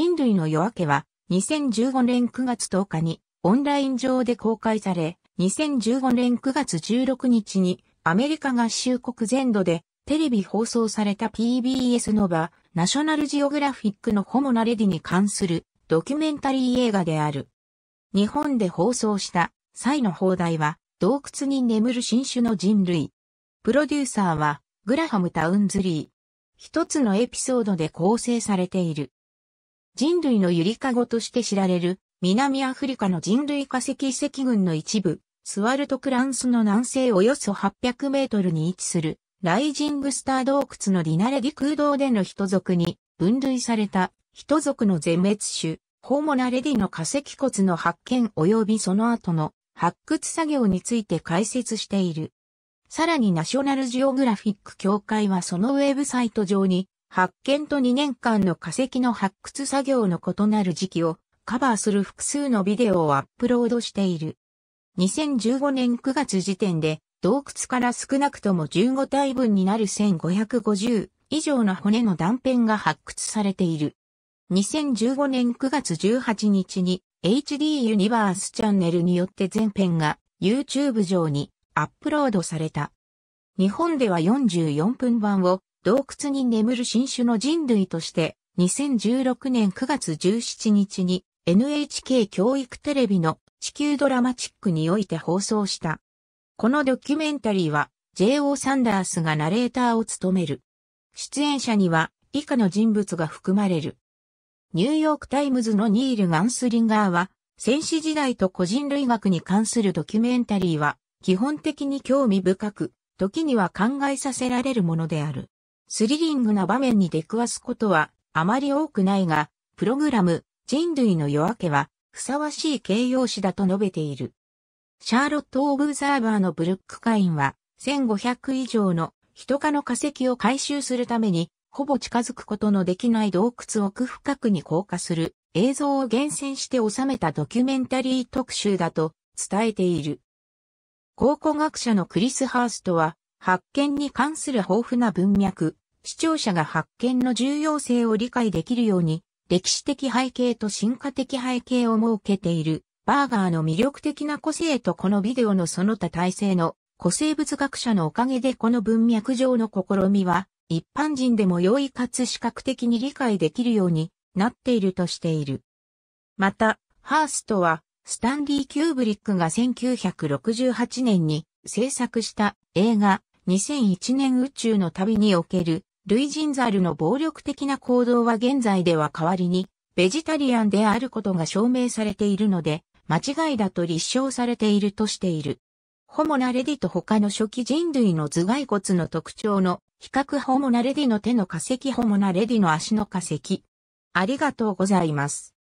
人類の夜明けは2015年9月10日にオンライン上で公開され、2015年9月16日にアメリカ合衆国全土でテレビ放送された PBS の場、ナショナルジオグラフィックのホモナレディに関するドキュメンタリー映画である。日本で放送した際の放題は洞窟に眠る新種の人類。プロデューサーはグラハム・タウンズリー。一つのエピソードで構成されている。人類のゆりかごとして知られる、南アフリカの人類化石遺跡群の一部、スワルトクランスの南西およそ800メートルに位置する、ライジングスター洞窟のリナレディ空洞での人族に分類された、人族の全滅種、ホーモナレディの化石骨の発見及びその後の発掘作業について解説している。さらにナショナルジオグラフィック協会はそのウェブサイト上に発見と2年間の化石の発掘作業の異なる時期をカバーする複数のビデオをアップロードしている。2015年9月時点で洞窟から少なくとも15体分になる1550以上の骨の断片が発掘されている。2015年9月18日に HD ユニバースチャンネルによって全編が YouTube 上にアップロードされた。日本では44分版を洞窟に眠る新種の人類として、2016年9月17日に NHK 教育テレビの地球ドラマチックにおいて放送した。このドキュメンタリーは J.O. サンダースがナレーターを務める。出演者には以下の人物が含まれる。ニューヨークタイムズのニール・ガンスリンガーは、戦死時代と個人類学に関するドキュメンタリーは、基本的に興味深く、時には考えさせられるものである。スリリングな場面に出くわすことはあまり多くないが、プログラム、人類の夜明けは、ふさわしい形容詞だと述べている。シャーロット・オブザーバーのブルック・カインは、1500以上の人化の化石を回収するために、ほぼ近づくことのできない洞窟奥深くに降下する映像を厳選して収めたドキュメンタリー特集だと伝えている。考古学者のクリス・ハーストは、発見に関する豊富な文脈、視聴者が発見の重要性を理解できるように、歴史的背景と進化的背景を設けている、バーガーの魅力的な個性とこのビデオのその他体制の古生物学者のおかげでこの文脈上の試みは、一般人でも良いかつ視覚的に理解できるようになっているとしている。また、ハーストは、スタンリー・キューブリックが1968年に制作した映画2001年宇宙の旅における類人猿の暴力的な行動は現在では代わりにベジタリアンであることが証明されているので間違いだと立証されているとしている。ホモナレディと他の初期人類の頭蓋骨の特徴の比較ホモナレディの手の化石ホモナレディの足の化石。ありがとうございます。